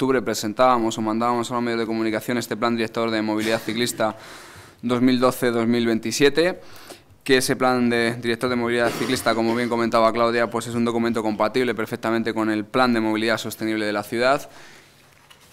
octubre presentábamos o mandábamos a los medios de comunicación este plan director de movilidad ciclista 2012-2027 que ese plan de director de movilidad ciclista, como bien comentaba Claudia, pues es un documento compatible perfectamente con el plan de movilidad sostenible de la ciudad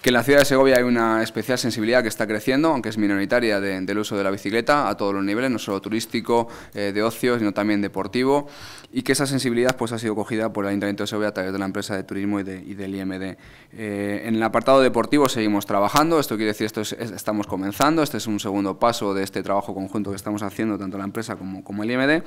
que en la ciudad de Segovia hay una especial sensibilidad que está creciendo, aunque es minoritaria, del uso de la bicicleta a todos los niveles, no solo turístico, eh, de ocio, sino también deportivo, y que esa sensibilidad pues, ha sido cogida por el Ayuntamiento de Segovia a través de la empresa de turismo y, del IMD. Eh, en el apartado deportivo seguimos trabajando, esto quiere decir que estamos comenzando, este es un segundo paso de este trabajo conjunto que estamos haciendo tanto la empresa como, como el IMD,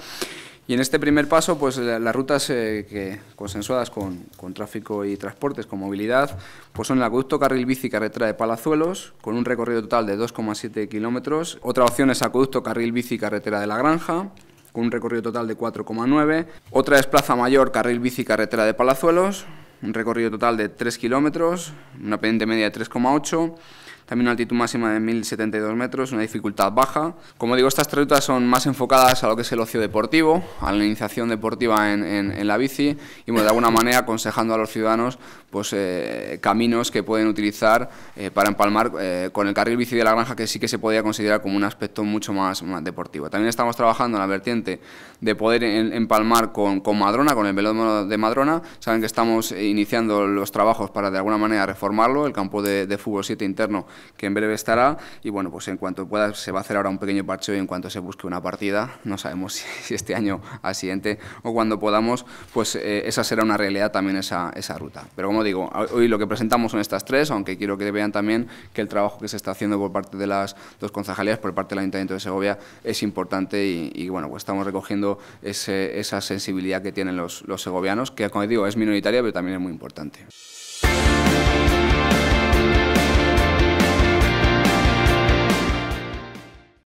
y en este primer paso, pues las rutas eh, consensuadas con, tráfico y transportes, con movilidad, pues son el acueducto carril bici carretera de Palazuelos, con un recorrido total de 2,7 kilómetros. Otra opción es acueducto carril bici carretera de La Granja, con un recorrido total de 4,9. Otra es Plaza Mayor carril bici carretera de Palazuelos, un recorrido total de 3 kilómetros, una pendiente media de 3,8 también una altitud máxima de 1072 metros, una dificultad baja. Como digo, estas tres son más enfocadas a lo que es el ocio deportivo, a la iniciación deportiva en, la bici y de alguna manera aconsejando a los ciudadanos pues, eh, caminos que pueden utilizar eh, para empalmar eh, con el carril bici de la granja que sí que se podría considerar como un aspecto mucho más, deportivo. También estamos trabajando en la vertiente de poder empalmar con, Madrona, con el velódromo de Madrona. Saben que estamos iniciando los trabajos para de alguna manera reformarlo, el campo de, de fútbol 7 interno que en breve estará. Y bueno, pues en cuanto pueda, se va a hacer ahora un pequeño parcheo y en cuanto se busque una partida, no sabemos si, este año, al siguiente o cuando podamos, pues eh, esa será una realidad también esa, ruta. Pero como digo, hoy lo que presentamos son estas tres, aunque quiero que vean también que el trabajo que se está haciendo por parte de las dos concejalías, por parte del Ayuntamiento de Segovia, es importante y, bueno, pues estamos recogiendo esa sensibilidad que tienen los, los segovianos, que como digo, es minoritaria, pero también es muy importante.